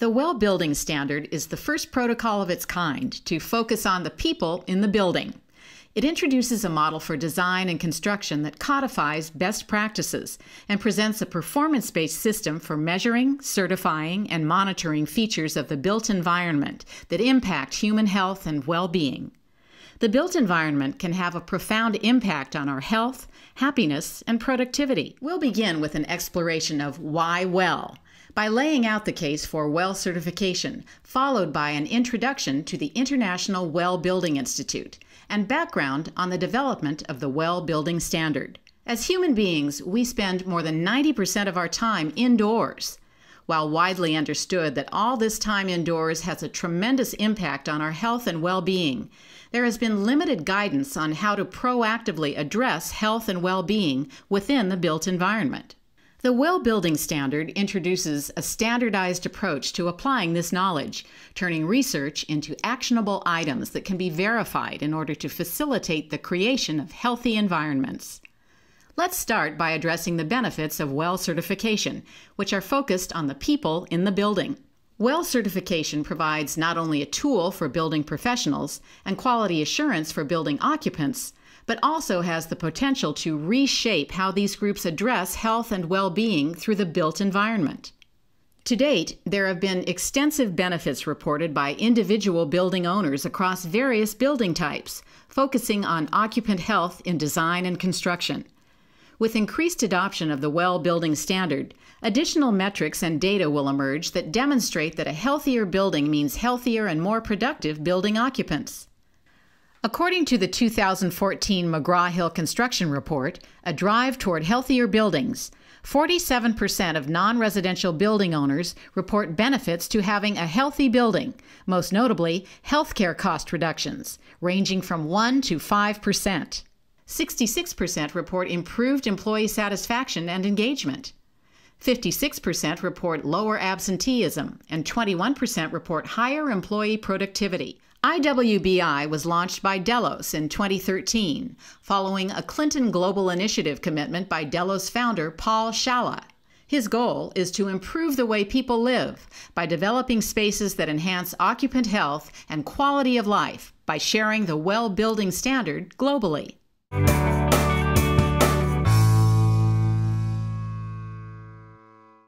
The Well Building Standard is the first protocol of its kind to focus on the people in the building. It introduces a model for design and construction that codifies best practices and presents a performance based system for measuring, certifying, and monitoring features of the built environment that impact human health and well being. The built environment can have a profound impact on our health, happiness, and productivity. We'll begin with an exploration of why well by laying out the case for WELL certification, followed by an introduction to the International WELL Building Institute and background on the development of the WELL Building Standard. As human beings, we spend more than 90% of our time indoors. While widely understood that all this time indoors has a tremendous impact on our health and well being, there has been limited guidance on how to proactively address health and well being within the built environment. The Well Building Standard introduces a standardized approach to applying this knowledge, turning research into actionable items that can be verified in order to facilitate the creation of healthy environments. Let's start by addressing the benefits of well certification, which are focused on the people in the building. WELL certification provides not only a tool for building professionals and quality assurance for building occupants, but also has the potential to reshape how these groups address health and well being through the built environment. To date, there have been extensive benefits reported by individual building owners across various building types, focusing on occupant health in design and construction. With increased adoption of the well building standard, additional metrics and data will emerge that demonstrate that a healthier building means healthier and more productive building occupants. According to the 2014 McGraw Hill Construction Report, A Drive Toward Healthier Buildings, 47% of non residential building owners report benefits to having a healthy building, most notably healthcare cost reductions, ranging from 1 to 5%. 66% report improved employee satisfaction and engagement. 56% report lower absenteeism, and 21% report higher employee productivity. IWBI was launched by Delos in 2013, following a Clinton Global Initiative commitment by Delos founder Paul Shala. His goal is to improve the way people live by developing spaces that enhance occupant health and quality of life by sharing the well building standard globally. Thank you